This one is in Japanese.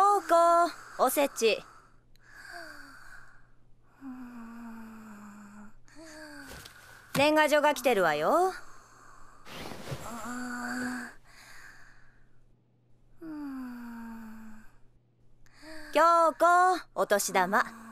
陽子おせち年賀状が来てるわよ京子お年玉